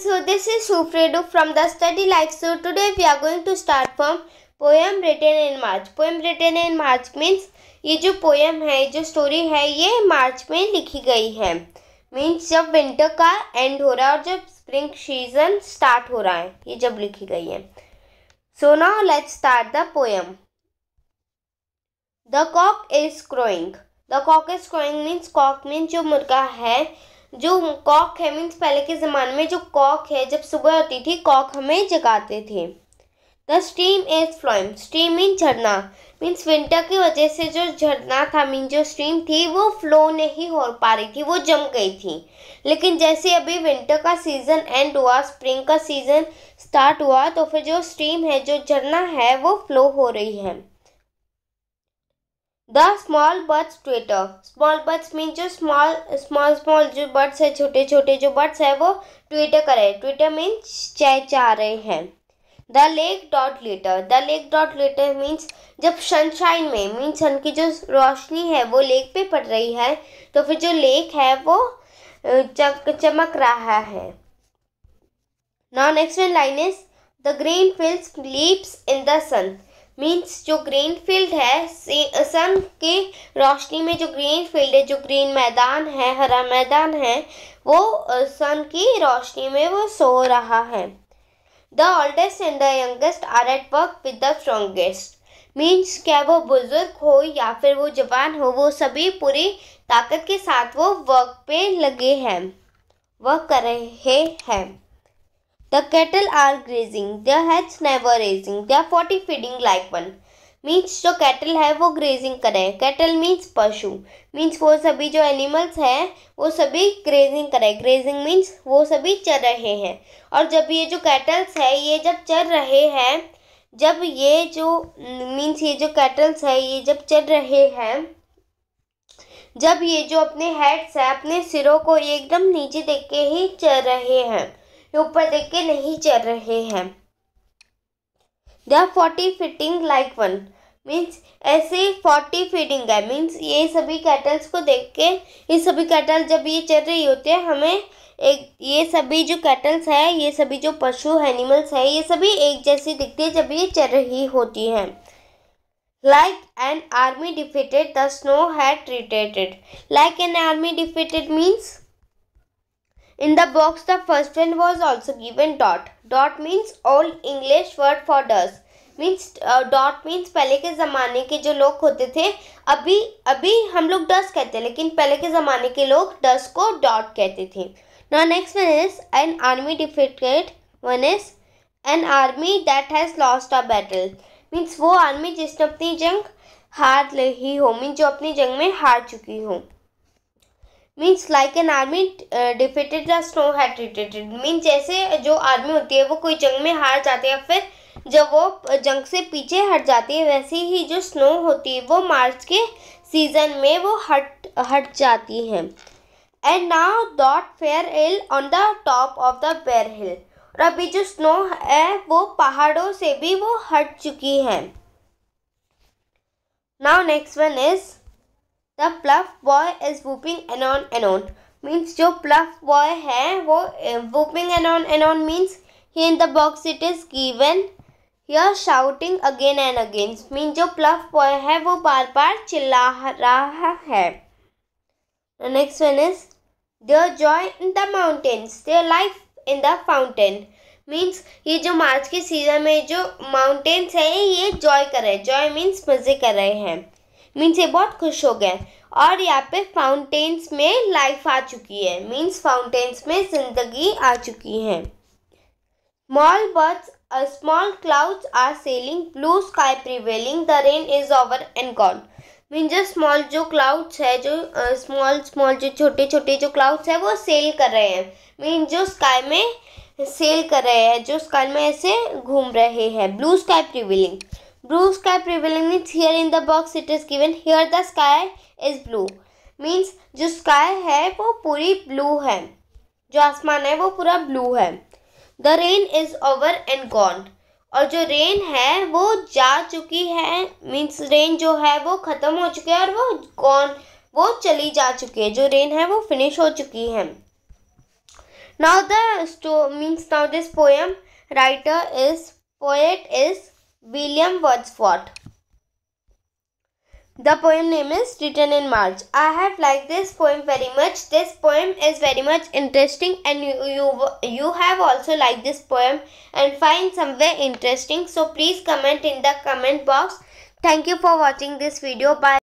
students, so this is Sufredo from the study life. So today we are going to start from poem written in March. Poem written in March means ye jo poem hai jo story hai ye march mein likhi gayi hai means jab winter ka end ho raha hai aur jab spring season start ho raha hai ye jab likhi gayi hai so now let's start the poem the cock is crowing the cock is crowing means cock means jo murga hai जो cock है means पहले के ज़माने में जो cock है जब सुबह होती थी कॉक हमें जगाते थे the steam is flowing steam mean झरना मीन्स विंटर की वजह से जो झरना था मीन जो स्टीम थी वो फ्लो नहीं हो पा रही थी वो जम गई थी लेकिन जैसे अभी विंटर का सीज़न एंड हुआ स्प्रिंग का सीज़न स्टार्ट हुआ तो फिर जो स्टीम है जो झरना है वो फ्लो हो रही है the small birds twitter small birds mean जो स्मॉल स्मॉल स्मॉल जो बर्ड्स है छोटे छोटे जो बर्ड्स है वो ट्विटर करे ट्विटर मीन्स चहचा रहे हैं the lake doth letter the lake doth letter means जब सनशाइन में मीन सन की जो रोशनी है वो लेक पे पड़ रही है तो फिर जो लेक है वो चमक चमक रहा है नॉन एक्सपेन line is the green field leaps in the sun means जो ग्रीन फील्ड है सन की रोशनी में जो ग्रीन फील्ड है जो ग्रीन मैदान है हरा मैदान है वो सन की रोशनी में वो सो रहा है the oldest and the youngest are at work with the strongest means क्या वो बुज़ुर्ग हो या फिर वो जवान हो वो सभी पूरी ताकत के साथ वो वर्क पे लगे हैं वर्क कर रहे हैं The cattle are grazing, their heads never raising, they are forty feeding like one. Means जो कैटल है वो ग्रेजिंग करें कैटल मीन्स पशु मीन्स वो सभी जो एनिमल्स हैं वो सभी ग्रेजिंग करें ग्रेजिंग मीन्स वो सभी चर रहे हैं और जब ये जो कैटल्स है ये जब चर रहे हैं जब ये जो मीन्स ये जो कैटल्स है ये जब चर रहे हैं जब ये जो अपने हेड्स है अपने सिरों को एकदम नीचे देख के ही चर रहे हैं ऊपर देख के नहीं चल रहे हैं the forty fitting like one means ऐसे फोर्टी फीडिंग है मीन्स ये सभी कैटल्स को देख के ये सभी कैटल जब ये चल रही होते हैं हमें एक ये सभी जो कैटल्स है ये सभी जो पशु एनिमल्स है ये सभी एक जैसी दिखती है जब ये चल रही होती हैं like an army defeated the snow had retreated like an army defeated means In the box, the first one was also given dot. Dot means old English word for dust. Means doth means पहले के ज़माने के जो लोग होते थे अभी अभी हम लोग डस्ट कहते हैं लेकिन पहले के ज़माने के लोग डस्ट को डॉट कहते थे ना next one is an army defeated one is an army that has lost a battle means वो आर्मी जिसने अपनी जंग हार ली हो मीन्स जो अपनी जंग में हार चुकी हो means like an army defeated the snow hydrated means जैसे जो आर्मी होती है वो कोई जंग में हार जाते हैं फिर जब वो जंग से पीछे हट जाती है वैसे ही जो स्नो होती है वो मार्च के सीजन में वो हट हट जाती है and now doth fare hill on the top of the bare hill और अभी जो स्नो है वो पहाड़ों से भी वो हट चुकी है now next one is the plough boy is whooping anon anon means जो प्लफ बॉय है वो वूपिंग एनॉन एनॉन मीन्स ही in the box it is given यर shouting again and again mean जो प्लफ बॉय है वो बार बार चिल्ला रहा है next one is there joy in the mountains there life in the fountain means ये जो मार्च के सीजन में जो माउंटेन्स है ये जॉय कर रहे हैं जॉय मीन्स मज़े कर रहे हैं मीन्स ये बहुत खुश हो गए और यहाँ पे फाउंटेन्स में लाइफ आ चुकी है मीन्स फाउंटेन्स में जिंदगी आ चुकी है small birds small clouds are sailing blue sky prevailing the rain is over and gone mean जो स्मॉल जो क्लाउड्स है जो स्मॉल uh, स्मॉल जो छोटे छोटे जो क्लाउड्स है वो सेल कर रहे हैं मीन जो स्काई में सेल कर रहे हैं जो स्काई में ऐसे घूम रहे हैं blue sky prevailing Blue sky prevailing means here in the box it is given here the sky is blue means जो sky है वो पूरी blue है जो आसमान है वो पूरा blue है The rain is over and gone और जो रेन है वो जा चुकी है मीन्स रेन जो है वो ख़त्म हो चुकी है और वो गॉन वो चली जा चुकी है जो रेन है वो फिनिश हो चुकी है now the means now this poem writer is poet is William Wordsworth. The poem name is written in March. I have liked this poem very much. This poem is very much interesting and you, you, you have also liked this poem and find somewhere interesting. So please comment in the comment box. Thank you for watching this video. Bye.